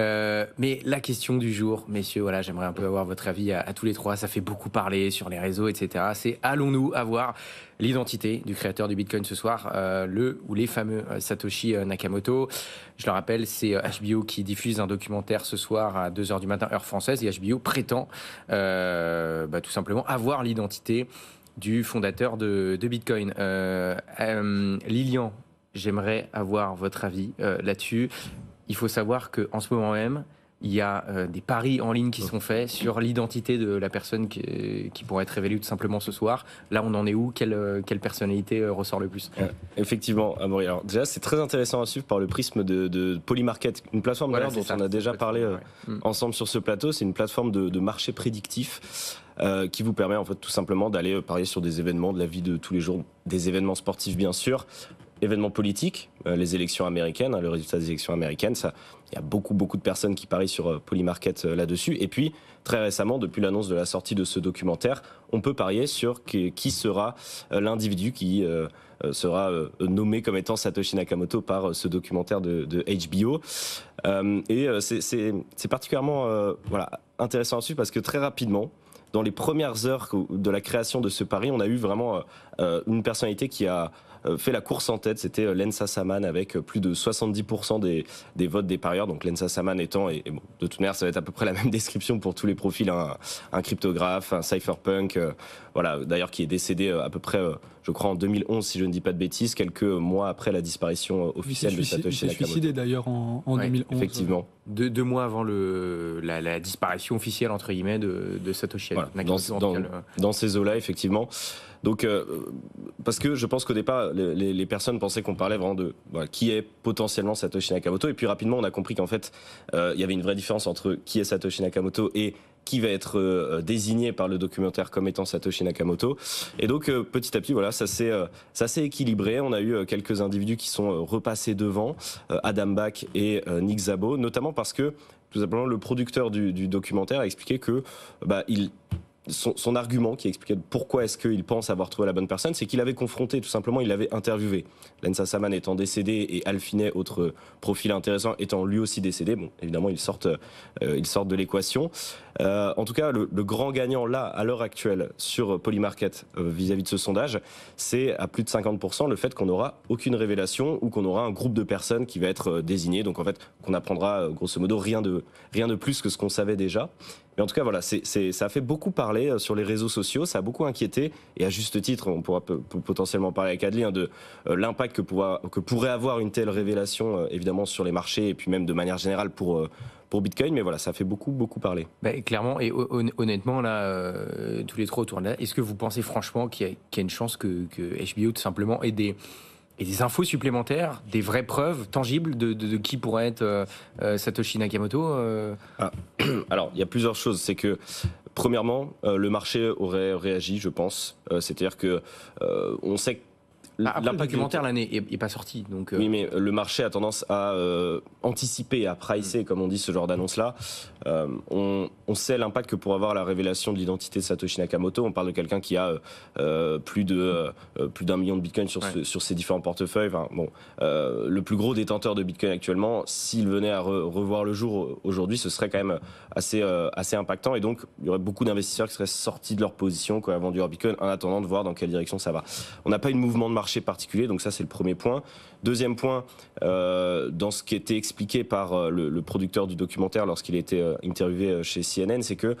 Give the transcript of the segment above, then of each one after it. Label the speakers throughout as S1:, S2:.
S1: Euh, mais la question du jour, messieurs, voilà, j'aimerais un peu avoir votre avis à, tous les trois. Ça fait beaucoup parler sur les réseaux, etc. C'est allons-nous avoir l'identité du créateur du Bitcoin ce soir, euh, le ou les fameux euh, Satoshi Nakamoto. Je le rappelle, c'est HBO qui diffuse un documentaire ce soir à 2h du matin, heure française, et HBO prétend bah, tout simplement avoir l'identité du fondateur de, Bitcoin. Lilian, J'aimerais avoir votre avis là-dessus il faut savoir qu'en ce moment même, il y a euh, des paris en ligne qui sont oh. faits sur l'identité de la personne qui, euh,
S2: pourrait être révélée tout simplement ce soir. Là, on en est où quelle, euh, personnalité ressort le plus Effectivement, Amoury. Alors, déjà, c'est très intéressant à suivre par le prisme de, Polymarket, une plateforme dont on a déjà parlé mm. ensemble sur ce plateau. C'est une plateforme de, marché prédictif. qui vous permet en fait tout simplement d'aller parier sur des événements de la vie de tous les jours, des événements sportifs bien sûr, événement politique, euh, les élections américaines, hein, le résultat des élections américaines, ça, il y a beaucoup, beaucoup de personnes qui parient sur euh, Polymarket euh, là-dessus. Et puis, très récemment, depuis l'annonce de la sortie de ce documentaire, on peut parier sur qui sera l'individu qui sera nommé comme étant Satoshi Nakamoto par ce documentaire de, HBO. Et c'est particulièrement voilà, intéressant là-dessus parce que très rapidement, dans les premières heures de la création de ce pari, on a eu vraiment une personnalité qui a euh, fait la course en tête. C'était euh, Lensa Saman avec euh, plus de 70% des, des, votes des parieurs. Donc Lensa Saman étant, et, de toute manière, ça va être à peu près la même description pour tous les profils, hein. un, cryptographe, un cypherpunk, voilà, d'ailleurs qui est décédé euh, à peu près, euh, je crois, en 2011, si je ne dis pas de bêtises, quelques mois après la disparition euh,
S1: officielle de Satoshi Nakamoto. Il s'est suicidé
S3: d'ailleurs en, 2011. Effectivement.
S1: Deux,
S2: mois avant la, disparition officielle, entre guillemets, de, Satoshi Nakamoto. Dans, ces eaux-là, effectivement. Donc, parce que je pense qu'au départ, les, personnes pensaient qu'on parlait vraiment de qui est potentiellement Satoshi Nakamoto. Et puis rapidement, on a compris qu'en fait, il y avait une vraie différence entre qui est Satoshi Nakamoto et qui va être euh, désigné par le documentaire comme étant Satoshi Nakamoto. Et donc euh, petit à petit, voilà, ça s'est euh, équilibré. On a eu quelques individus qui sont repassés devant, Adam Bach et Nick Zabo, notamment parce que tout simplement le producteur du, documentaire a expliqué que bah, il son, argument qui expliquait pourquoi est-ce qu'il pense avoir trouvé la bonne personne, c'est qu'il avait confronté, tout simplement, il l'avait interviewé. Lensa Saman étant décédé et Alfinet, autre profil intéressant, étant lui aussi décédé. Bon, évidemment, ils sortent, euh, de l'équation. Euh, en tout cas, le, grand gagnant là, à l'heure actuelle, sur Polymarket euh, vis-à-vis de ce sondage, c'est à plus de 50% le fait qu'on n'aura aucune révélation ou qu'on aura un groupe de personnes qui va être désigné. Donc en fait, qu'on apprendra grosso modo rien de, rien de plus que ce qu'on savait déjà. Mais en tout cas, voilà, ça a fait beaucoup parler euh, sur les réseaux sociaux, ça a beaucoup inquiété, et à juste titre, on pourra potentiellement parler avec Adeline hein, de euh, l'impact que, que pourrait avoir une telle révélation, euh, évidemment, sur les marchés, et puis même de manière générale pour... pour Bitcoin, mais voilà, ça fait beaucoup, beaucoup parler.
S1: Bah, clairement, et honnêtement, là, tous les trois autour de là, est-ce que vous pensez franchement qu'il y, a une chance que, que HBO tout simplement ait des, et des infos supplémentaires,
S2: des vraies preuves tangibles de, de, qui pourrait être euh, euh, Satoshi Nakamoto euh ah, Alors, il y a plusieurs choses. C'est que, premièrement, le marché aurait réagi, je pense. C'est-à-dire que on sait que L'impact ah, documentaire, l'année
S1: n'est pas sorti. Donc, euh. Oui,
S2: mais euh, le marché a tendance à euh, anticiper, à pricer, mm. comme on dit, ce genre d'annonce-là. on, sait l'impact que pour avoir la révélation de l'identité de Satoshi Nakamoto. On parle de quelqu'un qui a plus de plus d'un million de bitcoins sur, sur ses différents portefeuilles. bon, le plus gros détenteur de bitcoin actuellement, s'il venait à revoir le jour aujourd'hui, ce serait quand même assez, assez impactant. Et donc, il y aurait beaucoup d'investisseurs qui seraient sortis de leur position, qui auraient vendu leur bitcoin, en attendant de voir dans quelle direction ça va. On n'a pas eu de mouvement de marché particulier. Donc ça, c'est le premier point. Deuxième point, euh, dans ce qui était expliqué par euh, le, producteur du documentaire lorsqu'il était été euh, interviewé chez CNN, c'est que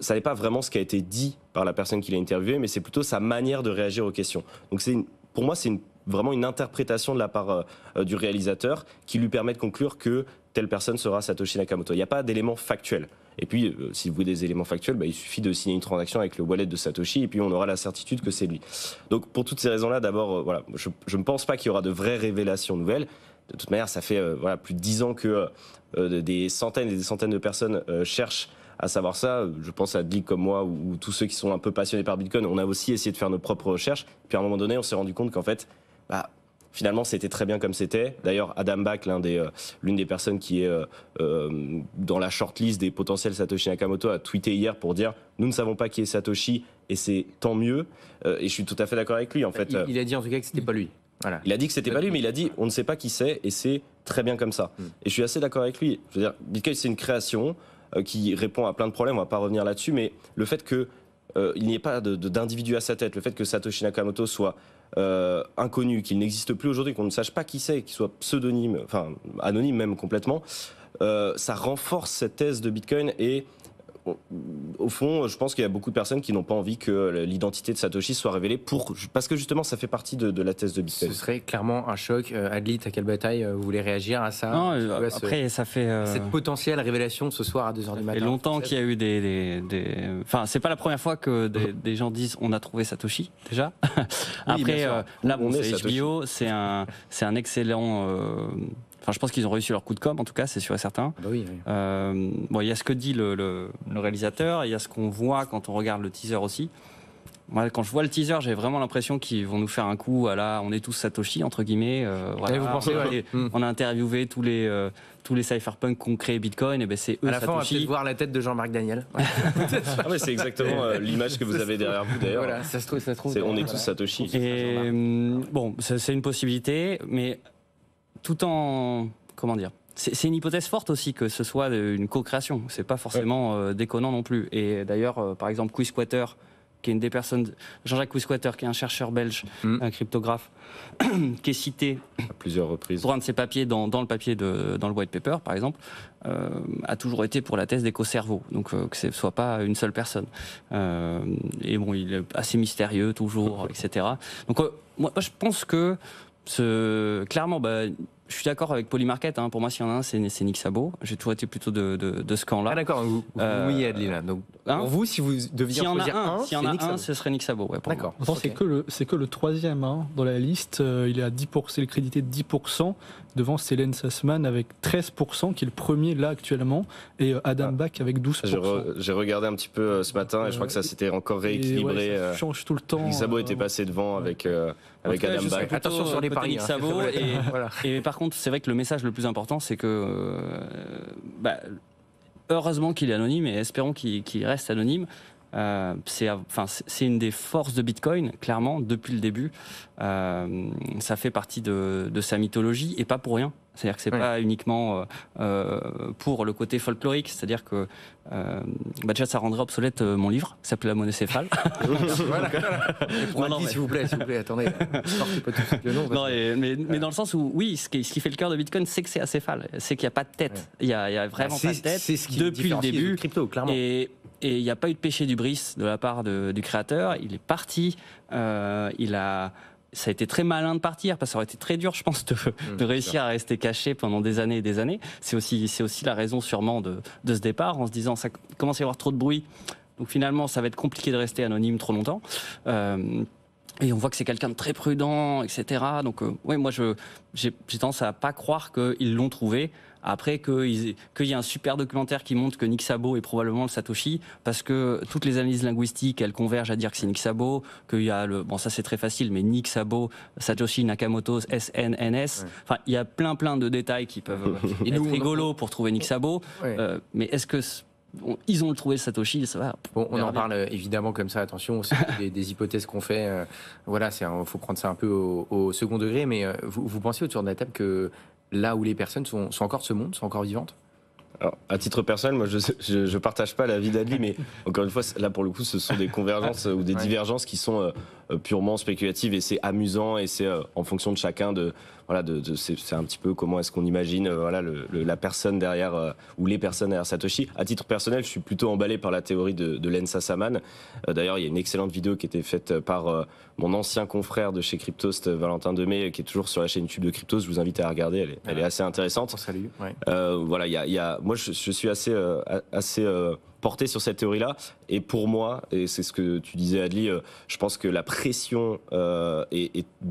S2: ça n'est pas vraiment ce qui a été dit par la personne qui l'a interviewé, mais c'est plutôt sa manière de réagir aux questions. Donc c'est pour moi, c'est vraiment une interprétation de la part du réalisateur qui lui permet de conclure que telle personne sera Satoshi Nakamoto. Il n'y a pas d'éléments factuels. Et puis, s'il euh, si vous des éléments factuels, bah, il suffit de signer une transaction avec le wallet de Satoshi et puis on aura la certitude que c'est lui. Donc, pour toutes ces raisons-là, d'abord, euh, voilà, je ne pense pas qu'il y aura de vraies révélations nouvelles. De toute manière, ça fait euh, voilà, plus de dix ans que des centaines et des centaines de personnes cherchent à savoir ça. Je pense à Dick comme moi ou, tous ceux qui sont un peu passionnés par Bitcoin. On a aussi essayé de faire nos propres recherches. Puis à un moment donné, on s'est rendu compte qu'en fait, bah, finalement, c'était très bien comme c'était. D'ailleurs, Adam Back, euh, l'une des, des personnes qui est euh, euh, dans la shortlist des potentiels Satoshi Nakamoto, a tweeté hier pour dire nous ne savons pas qui est Satoshi et c'est tant mieux. et je suis tout à fait d'accord avec lui. En fait, il, a dit en tout cas que c'était pas lui. Il a dit que c'était pas lui, mais il a dit on ne sait pas qui c'est et c'est très bien comme ça. Mm. Et je suis assez d'accord avec lui. Je veux dire, Bitcoin c'est une création qui répond à plein de problèmes. On va pas revenir là-dessus, mais le fait que il n'y ait pas d'individu à sa tête, le fait que Satoshi Nakamoto soit euh, inconnu, qu'il n'existe plus aujourd'hui, qu'on ne sache pas qui c'est, qu'il soit pseudonyme, enfin anonyme même complètement, euh, ça renforce cette thèse de Bitcoin et au fond, je pense qu'il y a beaucoup de personnes qui n'ont pas envie que l'identité de Satoshi soit révélée pour, parce que justement, ça fait partie de, la thèse de Bitcoin. Ce serait clairement un choc. Euh, Adlit, à quelle bataille euh, vous voulez réagir à ça Non, après,
S3: ça fait. Euh, cette potentielle
S1: révélation ce soir à 2h du matin. Et longtemps qu'il
S3: y a eu des. des, Enfin, c'est pas la première fois que des, gens disent on a trouvé Satoshi, déjà. après, euh, là, c'est HBO, c'est un, excellent. Enfin, je pense qu'ils ont réussi leur coup de com', en tout cas, c'est sûr et certain. Ah bah euh, bon, il y a ce que dit le, réalisateur, il y a ce qu'on voit quand on regarde le teaser aussi. quand je vois le teaser, j'ai vraiment l'impression qu'ils vont nous faire un coup à la on est tous Satoshi, entre guillemets. Euh, vous pensez, hmm. On a interviewé tous les, euh, tous les cypherpunks qui ont créé Bitcoin, et ben c'est eux à la Fin, on va
S1: voir la tête de Jean-Marc Daniel. ah
S3: c'est exactement l'image que vous avez
S1: derrière vous d'ailleurs.
S3: ça se trouve, ça se trouve. on est tous Satoshi. bon, c'est une possibilité, mais tout en comment dire c'est une hypothèse forte aussi que ce soit une co-création. C'est pas forcément euh, déconnant non plus. Et d'ailleurs, euh, par exemple, qui est une des personnes, Jean-Jacques squatter qui est un chercheur belge, hmm. un cryptographe, qui est cité à plusieurs reprises pour ses papiers dans, le papier de, dans le white paper, par exemple, euh, a toujours été pour la thèse des co-cerveaux, donc que ce soit pas une seule personne. et bon, il est assez mystérieux toujours, etc. Donc moi, je pense que clairement, bah, je suis d'accord avec Polymarket. Hein. Pour moi, s'il y en a un, c'est Nick Sabo. J'ai toujours été plutôt de, ce camp-là. Ah, d'accord. Euh, oui, Adeline. Hein pour vous, si vous deviez en choisir un, s'il y en a un, ce serait Nick Sabo, Ouais, d'accord. C'est que
S2: le, c'est que le troisième hein, dans la liste. Euh, il est à 10%, c'est le crédité de 10% devant Céline Sassman avec 13%, qui est le premier là actuellement, et euh, Adam ah. Bach avec 12%. j'ai regardé un petit peu euh, ce matin, et je crois que ça euh, s'était encore rééquilibré. change tout le temps. Sabo hein.
S3: était passé devant avec, avec Adam Bach. Attention sur les paris. Hein. Sabo et, et, par contre, c'est vrai que le message le plus important, c'est que... Bah, heureusement qu'il est anonyme et espérons qu'il reste anonyme euh, c'est une des forces de Bitcoin, clairement, depuis le début. Euh, ça fait partie de, sa mythologie et pas pour rien. C'est-à-dire que c'est pas uniquement euh, pour le côté folklorique, c'est-à-dire que bah, déjà ça rendrait obsolète mon livre, qui s'appelle La monnaie céphale s'il vous plaît, s'il vous plaît, attendez. mais, dans le sens où, oui, ce qui, ce qui fait le cœur de Bitcoin, c'est que c'est acéphale, c'est qu'il n'y a pas de tête. Il, y a, vraiment pas de tête ce qui depuis le début. Crypto, clairement. Et, et il n'y a pas eu de péché du bris de la part du créateur. Il est parti, euh, il a ça a été très malin de partir parce que ça aurait été très dur, je pense, de, mmh, réussir à rester caché pendant des années et des années. C'est aussi, c'est aussi la raison sûrement de, ce départ en se disant ça commence à y avoir trop de bruit. Donc finalement, ça va être compliqué de rester anonyme trop longtemps. Euh, et on voit que c'est quelqu'un de très prudent, etc. Donc, euh, oui, moi, je, j'ai, tendance à pas croire qu'ils l'ont trouvé. Après, qu'il y a un super documentaire qui montre que Nick Sabo est probablement le Satoshi, parce que toutes les analyses linguistiques, elles convergent à dire que c'est Nick Sabo, qu'il y a le... Bon, ça c'est très facile, mais Nick Sabo, Satoshi Nakamoto, SNNS. Enfin, il y a plein plein de détails qui peuvent être rigolos pour trouver Nick Sabo. Euh, mais est-ce que ils ont le trouvé Satoshi, ça va. on en parle euh, évidemment comme ça, attention,
S1: c'est des, hypothèses qu'on fait. Euh, voilà, il faut prendre ça un peu au, second degré, mais vous, vous, pensez autour de la table que là où les personnes sont, encore ce monde, sont encore vivantes
S2: alors, à titre personnel, moi, je ne partage pas l'avis d'Adli, mais encore une fois, là, pour le coup, ce sont des convergences euh, ou des divergences qui sont euh, euh, purement spéculatives et c'est amusant et c'est en fonction de chacun de. Voilà, c'est un petit peu comment est-ce qu'on imagine voilà, la personne derrière ou les personnes derrière Satoshi. À titre personnel, je suis plutôt emballé par la théorie de, de Len D'ailleurs, il y a une excellente vidéo qui était faite par mon ancien confrère de chez Cryptost, Valentin Demey, qui est toujours sur la chaîne YouTube de Cryptost. Je vous invite à la regarder, elle est, assez intéressante. Salut. voilà, il y y a moi, je, je, suis assez, euh, assez euh, porté sur cette théorie-là. Et pour moi, et c'est ce que tu disais, Adli, euh, je pense que la pression euh,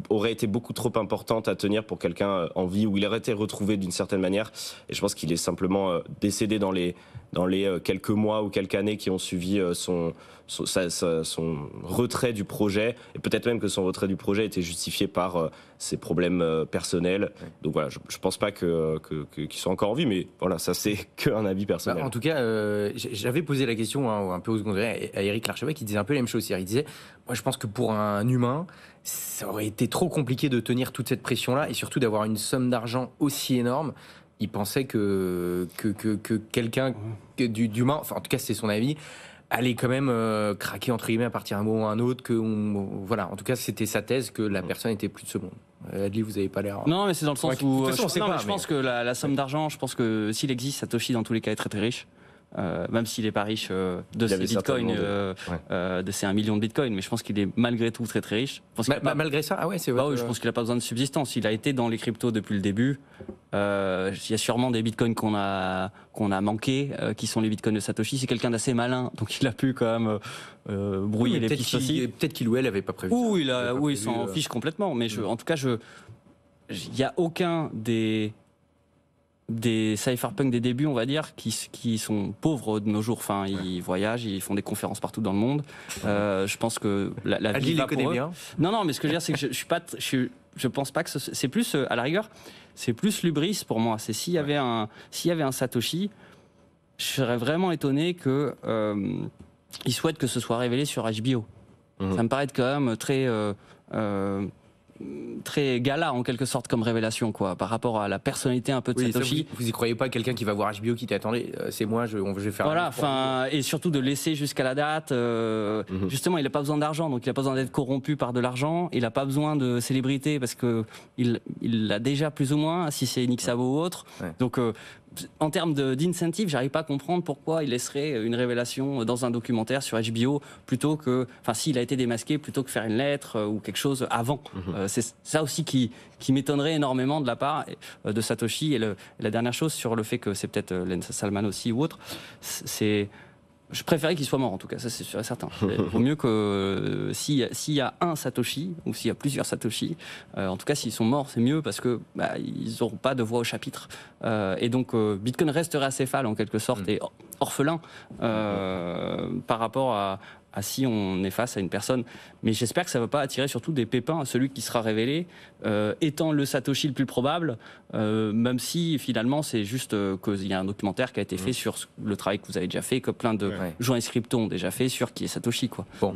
S2: aurait été beaucoup trop importante à tenir pour quelqu'un euh, en vie où il aurait été retrouvé d'une certaine manière. Et je pense qu'il est simplement euh, décédé dans les, dans les quelques mois ou quelques années qui ont suivi son, son, retrait du projet. Et peut-être même que son retrait du projet était justifié par ses problèmes personnels. Donc voilà, je, pense pas que, que, soit encore en vie, mais voilà, ça c'est qu'un avis
S1: personnel. Bah, en tout cas, j'avais Poser la question hein, un peu au secondaire à Eric Larchevêque, qui disait un peu la même chose. Il disait, moi je pense que pour un humain, ça aurait été trop compliqué de tenir toute cette pression-là et surtout d'avoir une somme d'argent aussi énorme. Il pensait que, que, que, que quelqu'un d'humain, enfin en tout cas c'est son avis, allait quand même euh, craquer entre guillemets à partir d'un moment ou un autre. Que voilà, en tout cas c'était sa thèse que la mm. personne était plus de monde euh, Adli, vous n'avez pas l'air.
S3: Non, mais c'est dans le sens euh, je, je pense que la, la somme d'argent, je pense que s'il existe, Satoshi, dans tous les cas, est très très riche. Euh, même s'il n'est pas riche euh, euh, de ses bitcoins, de, ses 1 million de bitcoins, mais je pense qu'il est malgré tout très très riche. Malgré ça, ah ouais, c'est vrai. Bah je pense qu'il n'a pas besoin de subsistance. Il a été dans les cryptos depuis le début. Il y a sûrement des bitcoins qu'on a qu'on a manqué, qui sont les bitcoins de Satoshi. C'est quelqu'un d'assez malin, donc il a pu quand même brouiller les pistes aussi. Peut-être qu'il ou elle n'avait pas prévu. Ou il, s'en fiche complètement. Mais je, mm. en tout cas, il n'y a aucun des des cypherpunk des débuts, on va dire, qui, qui sont pauvres de nos jours. Enfin, ils voyagent, ils font des conférences partout dans le monde. Euh, je pense que la, la vie pour Non, non, mais ce que je veux dire, c'est que je, ne suis pas, je, je pense pas que c'est plus euh, à la rigueur, c'est plus Lubris pour moi. C'est s'il y avait un, s'il y avait un Satoshi, je serais vraiment étonné que euh, souhaite que ce soit révélé sur HBO. Mmh. Ça me paraît quand même très très gala en quelque sorte comme révélation quoi par rapport à la personnalité un peu de Satoshi.
S1: vous, y croyez pas quelqu'un qui va voir HBO qui t'attendait euh, c'est moi je, vais faire Voilà, enfin
S3: et surtout de laisser jusqu'à la date euh, mhm. justement il n'a pas besoin d'argent donc il n'a pas besoin d'être corrompu par de l'argent, il n'a pas besoin de célébrité parce que il l'a déjà plus ou moins si c'est Nick ou autre. Donc euh, en termes d'incentive, j'arrive pas à comprendre pourquoi il laisserait une révélation dans un documentaire sur HBO plutôt que, enfin, s'il a été démasqué, plutôt que faire une lettre euh, ou quelque chose avant. Mhm. Euh, c'est ça aussi qui, m'étonnerait énormément de la part euh, de Satoshi. Et la dernière chose sur le fait que c'est peut-être Len Salman aussi ou autre, c'est je préférais qu'ils soient morts en tout cas, ça c'est sûr et certain. Vaut mieux que euh, s'il y a un Satoshi ou s'il y a plusieurs Satoshi, euh, en tout cas s'ils sont morts c'est mieux parce que bah, ils n'auront pas de voix au chapitre. Euh, et donc Bitcoin restera céphale en quelque sorte mm. et orphelin par rapport à, si on est face à une personne. Mais j'espère que ça ne va pas attirer surtout des pépins à celui qui sera révélé, euh, étant le Satoshi le plus probable, euh, même si finalement c'est juste qu'il euh, y a un documentaire qui a été fait sur le travail que vous avez déjà fait, que plein de ouais. et crypto ont déjà fait sur qui est Satoshi. Quoi. Bon,